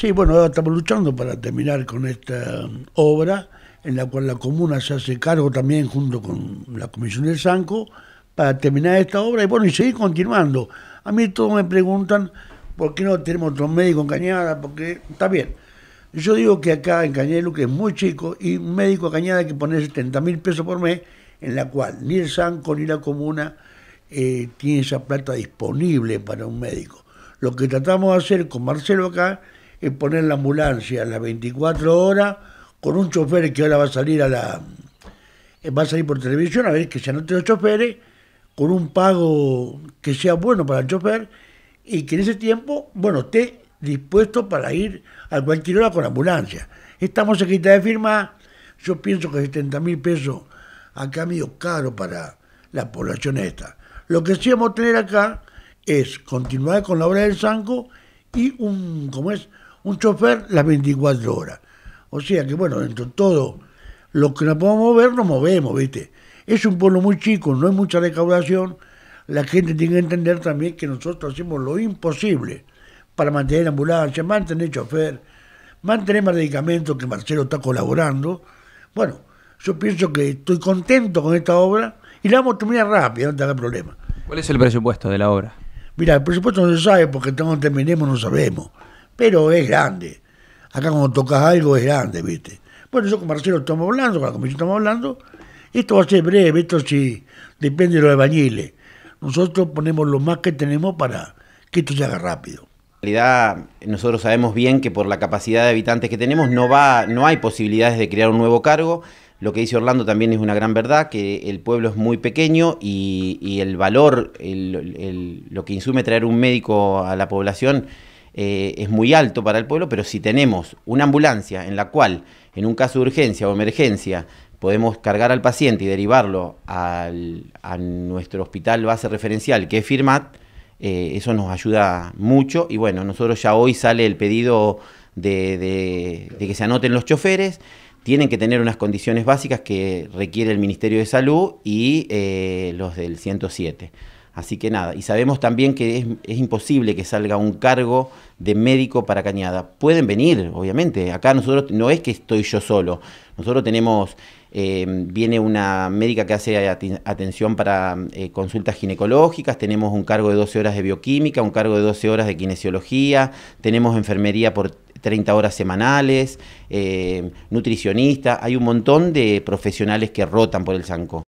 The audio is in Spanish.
Sí, bueno, ahora estamos luchando para terminar con esta obra en la cual la comuna se hace cargo también junto con la Comisión del Sanco para terminar esta obra y bueno, y seguir continuando. A mí todos me preguntan por qué no tenemos otro médico en Cañada, porque está bien. Yo digo que acá en de que es muy chico, y un médico en Cañada hay que poner 70 mil pesos por mes, en la cual ni el Sanco ni la comuna eh, tiene esa plata disponible para un médico. Lo que tratamos de hacer con Marcelo acá es poner la ambulancia a las 24 horas con un chofer que ahora va a salir a la va a salir por televisión a ver que se anoten los choferes con un pago que sea bueno para el chofer y que en ese tiempo, bueno, esté dispuesto para ir a cualquier hora con ambulancia. Estamos cerquita de firma, yo pienso que 70 mil pesos acá medio caro para la población esta. Lo que sí vamos a tener acá es continuar con la obra del Sanco y un, ¿cómo es? un chofer las 24 horas. O sea que, bueno, dentro de todo lo que nos podemos mover, nos movemos, ¿viste? Es un pueblo muy chico, no hay mucha recaudación. La gente tiene que entender también que nosotros hacemos lo imposible para mantener ambulancia, mantener chofer, mantener medicamentos que Marcelo está colaborando. Bueno, yo pienso que estoy contento con esta obra y la vamos a terminar rápido, no te haga problema. ¿Cuál es el presupuesto de la obra? Mira, el presupuesto no se sabe porque cuando terminemos no sabemos pero es grande. Acá cuando tocas algo es grande, ¿viste? Bueno, yo con Marcelo estamos hablando, con la comisión estamos hablando. Esto va a ser breve, esto sí depende de los albañiles. Nosotros ponemos lo más que tenemos para que esto se haga rápido. En realidad, nosotros sabemos bien que por la capacidad de habitantes que tenemos no, va, no hay posibilidades de crear un nuevo cargo. Lo que dice Orlando también es una gran verdad, que el pueblo es muy pequeño y, el valor, lo que insume traer un médico a la población eh, es muy alto para el pueblo, pero si tenemos una ambulancia en la cual, en un caso de urgencia o emergencia, podemos cargar al paciente y derivarlo a nuestro hospital base referencial, que es Firmat, eh, eso nos ayuda mucho. Y bueno, nosotros ya hoy sale el pedido de, que se anoten los choferes tienen que tener unas condiciones básicas que requiere el Ministerio de Salud y eh, los del 107. Así que nada, y sabemos también que es, imposible que salga un cargo de médico para Cañada. Pueden venir, obviamente. Acá nosotros no es que estoy yo solo. Nosotros tenemos, eh, viene una médica que hace atención para eh, consultas ginecológicas, tenemos un cargo de 12 horas de bioquímica, un cargo de 12 horas de kinesiología, tenemos enfermería por 30 horas semanales, eh, nutricionista, hay un montón de profesionales que rotan por el Sanco.